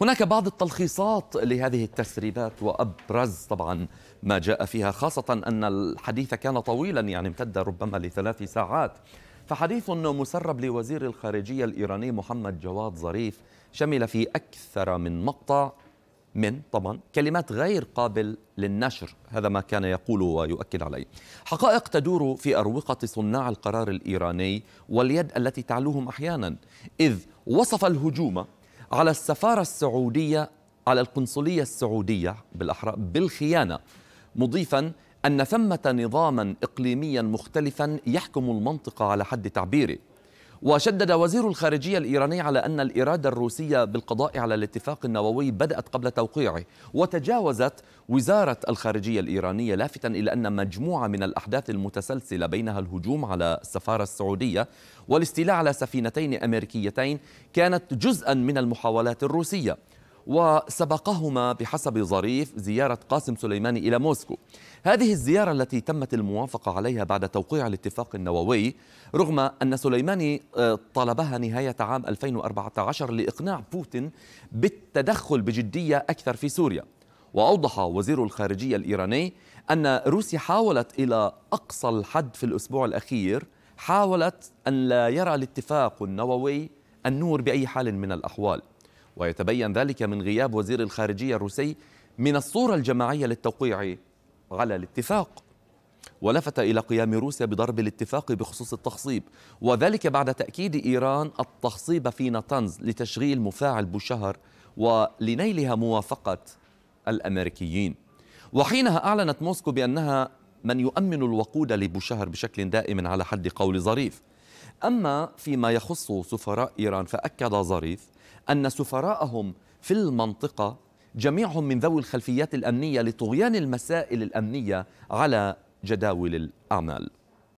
هناك بعض التلخيصات لهذه التسريبات وابرز طبعا ما جاء فيها خاصه ان الحديث كان طويلا يعني امتد ربما لثلاث ساعات فحديث مسرب لوزير الخارجيه الايراني محمد جواد ظريف شمل في اكثر من مقطع من طبعا كلمات غير قابل للنشر هذا ما كان يقوله ويؤكد عليه حقائق تدور في أروقة صناع القرار الإيراني واليد التي تعلوهم أحيانا إذ وصف الهجوم على السفارة السعودية على القنصلية السعودية بالأحرى بالخيانة مضيفا أن ثمة نظاما إقليميا مختلفا يحكم المنطقة على حد تعبيره وشدد وزير الخارجية الإيراني على أن الإرادة الروسية بالقضاء على الاتفاق النووي بدأت قبل توقيعه وتجاوزت وزارة الخارجية الإيرانية لافتا إلى أن مجموعة من الأحداث المتسلسلة بينها الهجوم على السفارة السعودية والاستيلاء على سفينتين أمريكيتين كانت جزءا من المحاولات الروسية وسبقهما بحسب ظريف زيارة قاسم سليماني إلى موسكو هذه الزيارة التي تمت الموافقة عليها بعد توقيع الاتفاق النووي رغم أن سليماني آه، طلبها نهاية عام 2014 لإقناع بوتين بالتدخل بجدية أكثر في سوريا وأوضح وزير الخارجية الإيراني أن روسيا حاولت إلى أقصى الحد في الأسبوع الأخير حاولت أن لا يرى الاتفاق النووي النور بأي حال من الأحوال ويتبين ذلك من غياب وزير الخارجية الروسي من الصورة الجماعية للتوقيع على الاتفاق ولفت إلى قيام روسيا بضرب الاتفاق بخصوص التخصيب وذلك بعد تأكيد إيران التخصيب في نطنز لتشغيل مفاعل بوشهر ولنيلها موافقة الأمريكيين وحينها أعلنت موسكو بأنها من يؤمن الوقود لبوشهر بشكل دائم على حد قول ظريف أما فيما يخص سفراء إيران فأكد ظريف أن سفراءهم في المنطقة جميعهم من ذوي الخلفيات الأمنية لطغيان المسائل الأمنية على جداول الأعمال